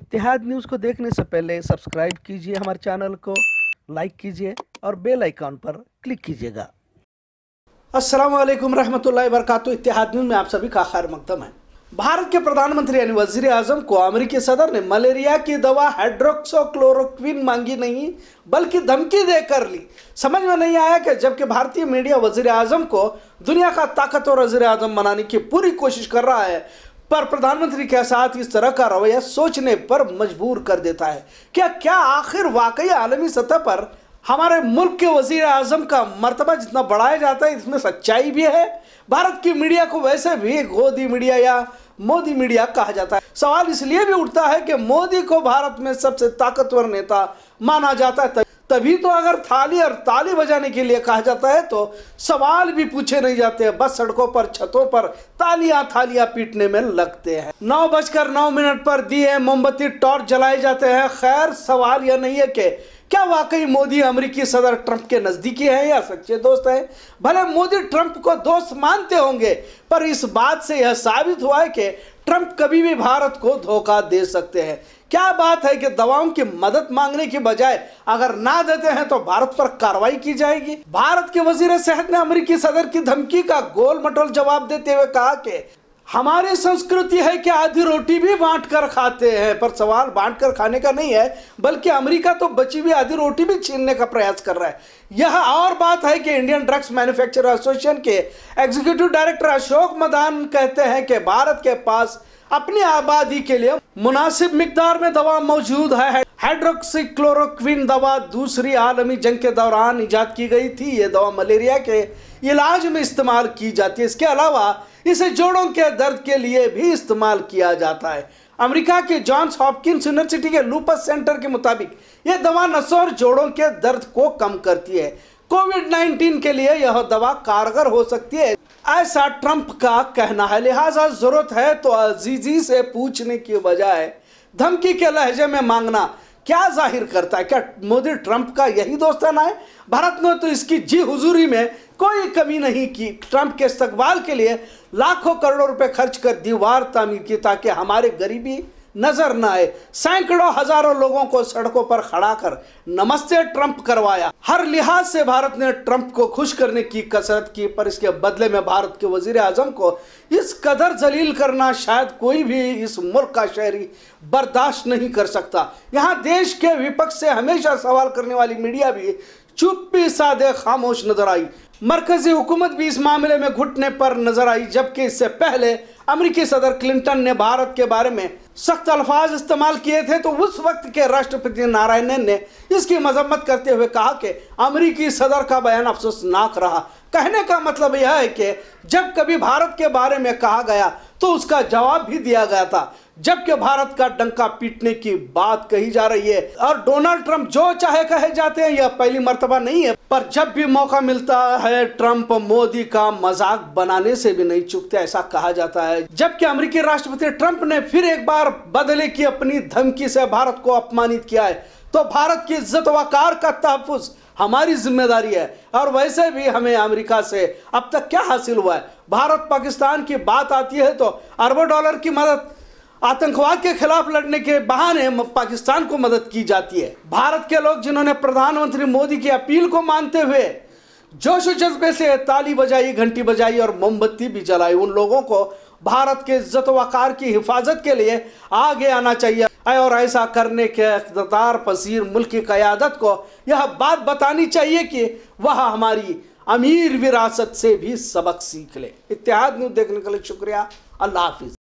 इतिहाद news को देखने से पहले सब्सक्राइब कीजिए हमारे चैनल को लाइक कीजिए और बेल आइकॉन पर क्लिक कीजिएगा अस्सलाम वालेकुम रहमतुल्लाहि वरकत इतिहाद न्यूज़ में आप सभी का खैर मकदम है भारत के प्रधानमंत्री यानी वजीर आजम को अमरीकी सदर ने मलेरिया की दवा हाइड्रोक्सोक्लोरोक्विन मांगी नहीं बल्कि धमकी दे कर ली समझ में नहीं आया कि जबकि भारतीय मीडिया वजीर आजम को दुनिया का ताकतवर वजीर आजम बनाने की पूरी कोशिश कर रहा है पर प्रधानमंत्री के साथ इस तरह का रवैया सोचने पर मजबूर कर देता है क्या क्या आखिर वाकई आलमी सतह पर हमारे मुल्क के वजीर आजम का मरतबा जितना बढ़ाया जाता है इसमें सच्चाई भी है भारत की मीडिया को वैसे भी गोदी मीडिया या मोदी मीडिया कहा जाता है सवाल इसलिए भी उठता है कि मोदी को भारत में सबसे ताकतवर नेता माना जाता है तभी तो अगर थाली और ताली बजाने के लिए कहा जाता है तो सवाल भी पूछे नहीं जाते हैं बस सड़कों पर छतों पर तालियां थालियां पीटने में लगते हैं नौ बजकर नौ मिनट पर दिए मोमबत्ती टॉर्च जलाए जाते हैं खैर सवाल यह नहीं है कि क्या वाकई मोदी अमेरिकी सदर ट्रंप के नज़दीकी हैं या सच्चे दोस्त हैं भले मोदी ट्रंप को दोस्त मानते होंगे पर इस बात से यह साबित हुआ है कि ट्रंप कभी भी भारत को धोखा दे सकते हैं क्या बात है कि दवाओं की मदद मांगने की बजाय अगर ना देते हैं तो भारत पर कार्रवाई की जाएगी भारत के वजीर सेहत ने अमरीकी सदर की धमकी का गोल मटोल जवाब देते हुए कहा कि हमारी संस्कृति है कि आधी रोटी भी बांट कर खाते हैं पर सवाल बांट कर खाने का नहीं है बल्कि अमेरिका तो बची हुई आधी रोटी भी छीनने का प्रयास कर रहा है यह और बात है कि इंडियन ड्रग्स मैन्युफैक्चरर एसोसिएशन के एग्जीक्यूटिव डायरेक्टर अशोक मदान कहते हैं कि भारत के पास अपनी आबादी के लिए मुनासिब मकदार में दवा मौजूद है हाइड्रोक्सीक्लोरोक्विन दवा दूसरी आलमी जंग के दौरान ईजाद की गई थी ये दवा मलेरिया के इलाज में इस्तेमाल की जाती है इसके अलावा इसे जोड़ों के दर्द के लिए भी इस्तेमाल किया जाता है अमेरिका के जॉन्स हॉपकिंस यूनिवर्सिटी के लूपस सेंटर के मुताबिक ये दवा नसों और जोड़ों के दर्द को कम करती है कोविड 19 के लिए यह दवा कारगर हो सकती है ऐसा ट्रंप का कहना है लिहाजा ज़रूरत है तो अजीजी से पूछने की बजाय धमकी के लहजे में मांगना क्या जाहिर करता है क्या मोदी ट्रंप का यही दोस्ताना है भारत ने तो इसकी जी हुजूरी में कोई कमी नहीं की ट्रंप के इस्तकबाल के लिए लाखों करोड़ों रुपए खर्च कर दीवार तामीर की ताकि हमारे गरीबी नजर न आए सैकड़ों हजारों लोगों को सड़कों पर खड़ा कर नमस्ते ट्रंप करवाया हर लिहाज से भारत ने ट्रंप को खुश करने की कसरत की पर इसके बदले में भारत के वजीर आजम को इस कदर जलील करना शायद कोई भी इस मुल्क का शहरी बर्दाश्त नहीं कर सकता यहाँ देश के विपक्ष से हमेशा सवाल करने वाली मीडिया भी चुप्पी सादे खामोश नजर आई मरकजी हुकूमत भी इस मामले में घुटने पर नजर आई जबकि इससे पहले अमरीकी सदर क्लिंटन ने भारत के बारे में सख्त अल्फाज इस्तेमाल किए थे तो उस वक्त के राष्ट्रपति नारायणन ने इसकी मजम्मत करते हुए कहा कि अमरीकी सदर का बयान अफसोसनाक रहा कहने का मतलब यह है कि जब कभी भारत के बारे में कहा गया तो उसका जवाब भी दिया गया था जबकि भारत का डंका पीटने की बात कही जा रही है और डोनाल्ड ट्रंप जो चाहे कहे जाते हैं यह पहली मरतबा नहीं है पर जब भी मौका मिलता है ट्रंप मोदी का मजाक बनाने से भी नहीं चुकते ऐसा कहा जाता है जबकि अमेरिकी राष्ट्रपति ट्रंप ने फिर एक बार बदले की अपनी धमकी से भारत को अपमानित किया है तो भारत की इज्जत वकार का तहफुज हमारी जिम्मेदारी है और वैसे भी हमें अमेरिका से अब तक क्या हासिल हुआ है भारत पाकिस्तान की बात आती है तो अरबों डॉलर की मदद आतंकवाद के खिलाफ लड़ने के बहाने पाकिस्तान को मदद की जाती है भारत के लोग जिन्होंने प्रधानमंत्री मोदी की अपील को मानते हुए जोश जज्बे से ताली बजाई घंटी बजाई और मोमबत्ती भी जलाई उन लोगों को भारत के इज्जत वकार की हिफाजत के लिए आगे आना चाहिए आए और ऐसा करने के अख्तदार पसीर मुल्क की क़्यादत को यह बात बतानी चाहिए कि वह हमारी अमीर विरासत से भी सबक सीख ले इतिहाद न्यूज देखने के लिए शुक्रिया अल्लाह हाफिज़